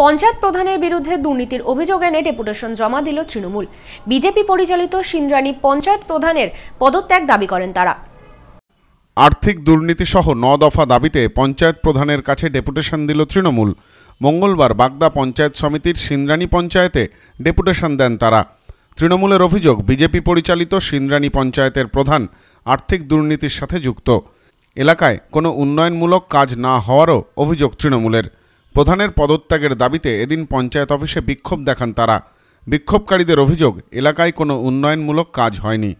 পঞ্চায়েত প্রধানের বিরুদ্ধে দুর্নীতির অভিযোগ এনে ডেপুটেশন জমা দিল তৃণমূল বিজেপি পরিচালিত সিন্দ্রাণী পঞ্চায়েত প্রধানের পদত্যাগ দাবি করেন তারা আর্থিক দুর্নীতিসহ ন দফা দাবিতে পঞ্চায়েত প্রধানের কাছে ডেপুটেশন দিল তৃণমূল মঙ্গলবার বাগদা পঞ্চায়েত সমিতির সিন্দ্রাণী পঞ্চায়েতে ডেপুটেশন দেন তারা তৃণমূলের অভিযোগ বিজেপি পরিচালিত সিন্দ্রানী পঞ্চায়েতের প্রধান আর্থিক দুর্নীতির সাথে যুক্ত এলাকায় কোনো উন্নয়নমূলক কাজ না হওয়ারও অভিযোগ তৃণমূলের প্রধানের পদত্যাগের দাবিতে এদিন পঞ্চায়েত অফিসে বিক্ষোভ দেখান তারা বিক্ষোভকারীদের অভিযোগ এলাকায় কোনো উন্নয়নমূলক কাজ হয়নি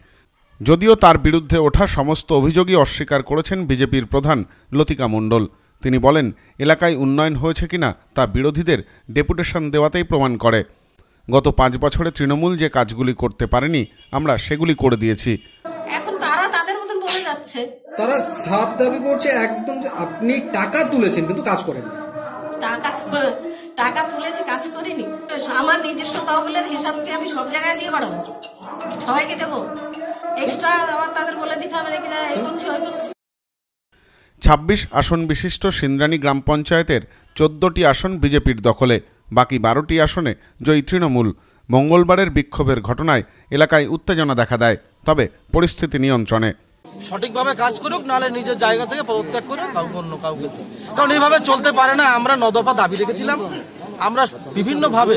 যদিও তার বিরুদ্ধে ওঠা সমস্ত অভিযোগই অস্বীকার করেছেন বিজেপির প্রধান লতিকা মণ্ডল তিনি বলেন এলাকায় উন্নয়ন হয়েছে কিনা তা বিরোধীদের ডেপুটেশন দেওয়াতেই প্রমাণ করে গত পাঁচ বছরে তৃণমূল যে কাজগুলি করতে পারেনি আমরা সেগুলি করে দিয়েছি তারা সাপ দাবি করছে একদম আপনি টাকা তুলেছেন কিন্তু কাজ করেন না টাকা টাকা তুলেছি কাজ করিনি আমার নিজস্ব তহবিলের হিসাবকে আমি সব জায়গায় দিয়ে বাড়াবো সবাইকে দেবো এক্সট্রা আবার তাদের বলে দিতে হবে নাকি এই করছি ওই করছি ছাব্বিশ আসন বিশিষ্ট সিন্দ্রাণী গ্রাম পঞ্চায়েতের চোদ্দটি আসন বিজেপির দখলে বাকি বারোটি আসনে জয়ী তৃণমূল মঙ্গলবারের বিক্ষোভের ঘটনায় এলাকায় উত্তেজনা দেখা দেয় তবে পরিস্থিতি নিয়ন্ত্রণে সঠিকভাবে কাজ করুক নাহলে নিজের জায়গা থেকে পদত্যাগ করে কাউকে অন্য কাউকে কারণ এইভাবে চলতে পারে না আমরা নদফা দাবি রেখেছিলাম আমরা বিভিন্নভাবে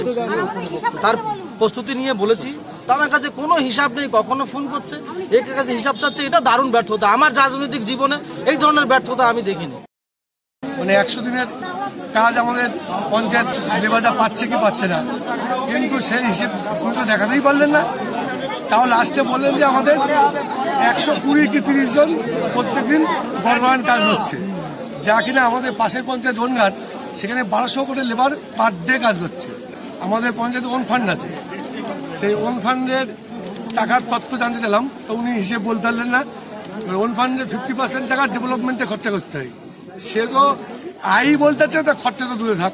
তার প্রস্তুতি নিয়ে বলেছি তার কাছে কোনো হিসাব নেই কখনো ফোন করছে এক কাছে হিসাব চাচ্ছে এটা দারুণ ব্যর্থতা আমার রাজনৈতিক জীবনে এই ধরনের ব্যর্থতা আমি দেখিনি মানে একশো দিনের কাজ আমাদের পঞ্চায়েত লেবারটা পাচ্ছে কি পাচ্ছে না কিন্তু সেই হিসেব দেখাতেই পারলেন না তাও লাস্টে বললেন যে আমাদের একশো কুড়ি কি তিরিশ জন প্রত্যেকদিন গর্বায়ন কাজ হচ্ছে যা কিনা আমাদের পাশের পঞ্চায়েত ওনঘাট সেখানে বারোশো কোটি লেবার পার ডে কাজ করছে আমাদের পঞ্চায়েত ওন ফান্ড আছে সেই ওন ফান্ডের টাকার তথ্য জানতে চাইলাম তো উনি হিসেব বলতে পারলেন না ওন ফান্ডের ফিফটি পার্সেন্ট টাকা ডেভেলপমেন্টে খরচা করতে হয় সে তো আই বলতে চাই তা খরচা তো দূরে থাক